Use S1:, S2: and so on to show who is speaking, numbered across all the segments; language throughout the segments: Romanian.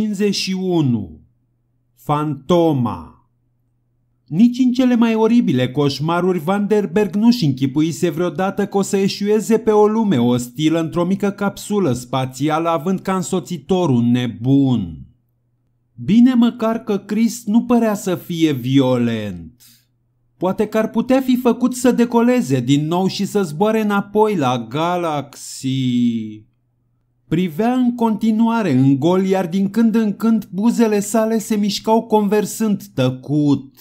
S1: 51. Fantoma Nici în cele mai oribile coșmaruri Vanderberg nu-și închipuise vreodată că o să eșueze pe o lume ostilă într-o mică capsulă spațială având ca însoțitor un nebun. Bine măcar că Chris nu părea să fie violent. Poate că ar putea fi făcut să decoleze din nou și să zboare înapoi la galaxii. Privea în continuare în gol, iar din când în când buzele sale se mișcau conversând tăcut.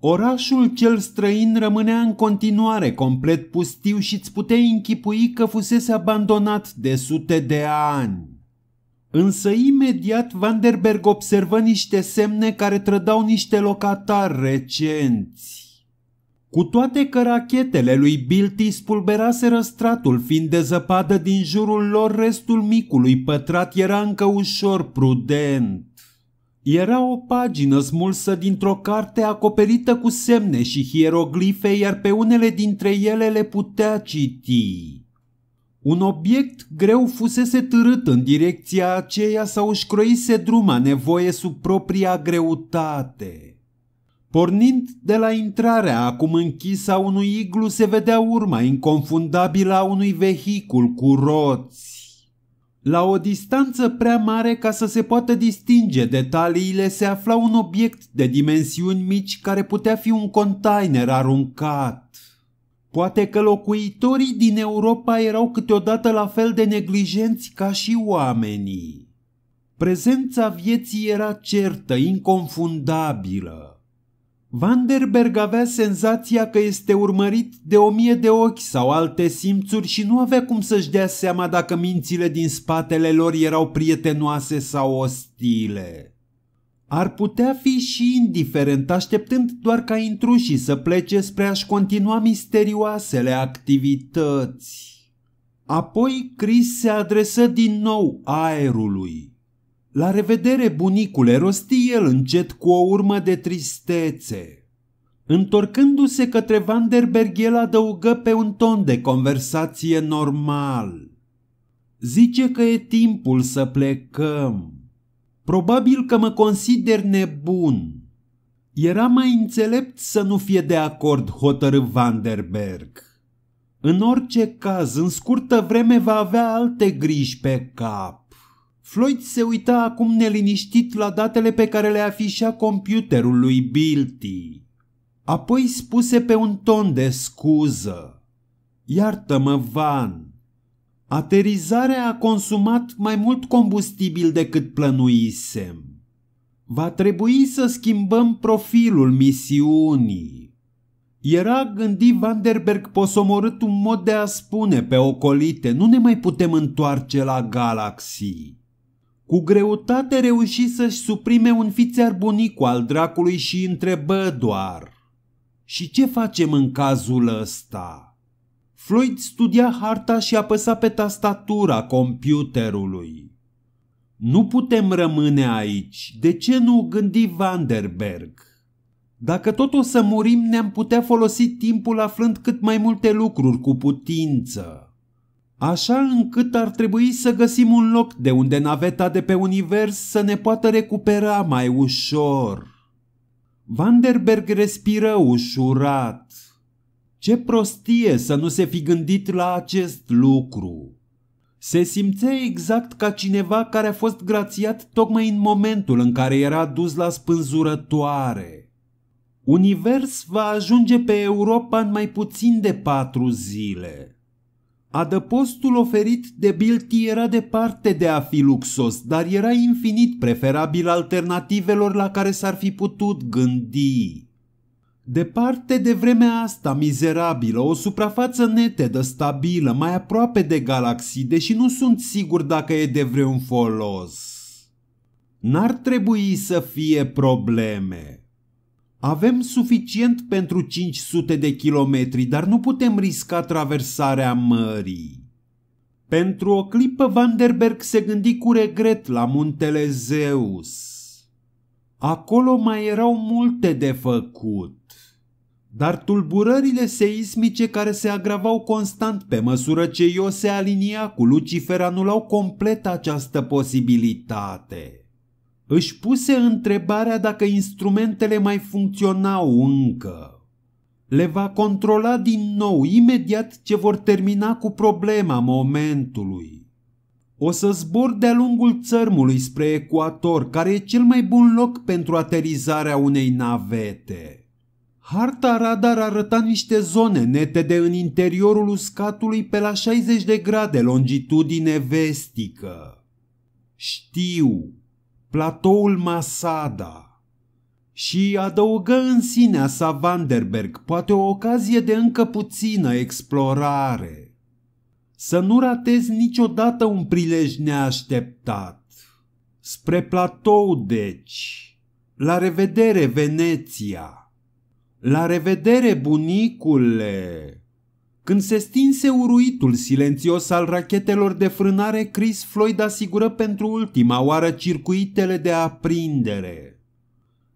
S1: Orașul cel străin rămânea în continuare complet pustiu și îți puteai închipui că fusese abandonat de sute de ani. Însă imediat Vanderberg observă niște semne care trădau niște locatari recenți. Cu toate că rachetele lui Bilti spulberaseră stratul fiind de zăpadă din jurul lor, restul micului pătrat era încă ușor prudent. Era o pagină smulsă dintr-o carte acoperită cu semne și hieroglife, iar pe unele dintre ele le putea citi. Un obiect greu fusese târât în direcția aceea sau își croise druma nevoie sub propria greutate. Pornind de la intrarea acum închisă a unui iglu se vedea urma inconfundabilă a unui vehicul cu roți. La o distanță prea mare ca să se poată distinge detaliile se afla un obiect de dimensiuni mici care putea fi un container aruncat. Poate că locuitorii din Europa erau câteodată la fel de neglijenți ca și oamenii. Prezența vieții era certă, inconfundabilă. Vanderberg avea senzația că este urmărit de o mie de ochi sau alte simțuri și nu avea cum să-și dea seama dacă mințile din spatele lor erau prietenoase sau ostile. Ar putea fi și indiferent, așteptând doar ca intrușii să plece spre a-și continua misterioasele activități. Apoi Chris se adresă din nou aerului. La revedere, bunicule, rosti el încet cu o urmă de tristețe. Întorcându-se către Vanderberg, el adăugă pe un ton de conversație normal. Zice că e timpul să plecăm. Probabil că mă consider nebun. Era mai înțelept să nu fie de acord hotărâ Vanderberg. În orice caz, în scurtă vreme va avea alte griji pe cap. Floyd se uita acum neliniștit la datele pe care le afișa computerul lui Bilty. Apoi spuse pe un ton de scuză. Iartă-mă, Van. Aterizarea a consumat mai mult combustibil decât plănuisem. Va trebui să schimbăm profilul misiunii. Era gândit Vanderberg posomorât un mod de a spune pe ocolite, nu ne mai putem întoarce la galaxii. Cu greutate reuși să-și suprime un fițar bunicu al dracului și întrebă doar Și ce facem în cazul ăsta? Floyd studia harta și apăsa pe tastatura computerului. Nu putem rămâne aici, de ce nu gândi Vanderberg? Dacă tot o să murim, ne-am putea folosi timpul aflând cât mai multe lucruri cu putință așa încât ar trebui să găsim un loc de unde naveta de pe univers să ne poată recupera mai ușor. Vanderberg respiră ușurat. Ce prostie să nu se fi gândit la acest lucru! Se simțea exact ca cineva care a fost grațiat tocmai în momentul în care era dus la spânzurătoare. Univers va ajunge pe Europa în mai puțin de patru zile. Adăpostul oferit de Bilti era departe de a fi luxos, dar era infinit preferabil alternativelor la care s-ar fi putut gândi. Departe de vremea asta mizerabilă, o suprafață netedă, stabilă, mai aproape de galaxii, deși nu sunt sigur dacă e de vreun folos. N-ar trebui să fie probleme. Avem suficient pentru 500 de kilometri, dar nu putem risca traversarea mării. Pentru o clipă Vanderberg se gândi cu regret la muntele Zeus. Acolo mai erau multe de făcut. Dar tulburările seismice care se agravau constant pe măsură ce Io se alinia cu Lucifer anulau complet această posibilitate își puse întrebarea dacă instrumentele mai funcționau încă. Le va controla din nou imediat ce vor termina cu problema momentului. O să zbor de-a lungul țărmului spre ecuator, care e cel mai bun loc pentru aterizarea unei navete. Harta radar arăta niște zone nete de în interiorul uscatului pe la 60 de grade longitudine vestică. Știu, platoul Masada și adăugă în sinea sa Vanderberg poate o ocazie de încă puțină explorare. Să nu ratezi niciodată un prilej neașteptat. Spre platou, deci. La revedere, Veneția! La revedere, bunicule! Când se stinse uruitul silențios al rachetelor de frânare, Chris Floyd asigură pentru ultima oară circuitele de aprindere.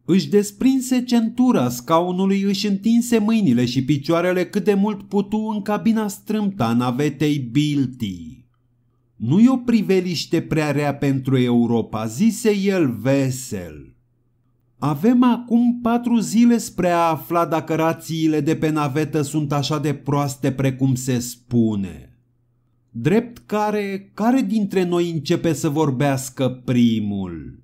S1: Își desprinse centura scaunului, își întinse mâinile și picioarele cât de mult putu în cabina strâmta navetei Bilti. Nu i o priveliște prea rea pentru Europa, zise el vesel. Avem acum patru zile spre a afla dacă rațiile de pe navetă sunt așa de proaste precum se spune. Drept care, care dintre noi începe să vorbească primul?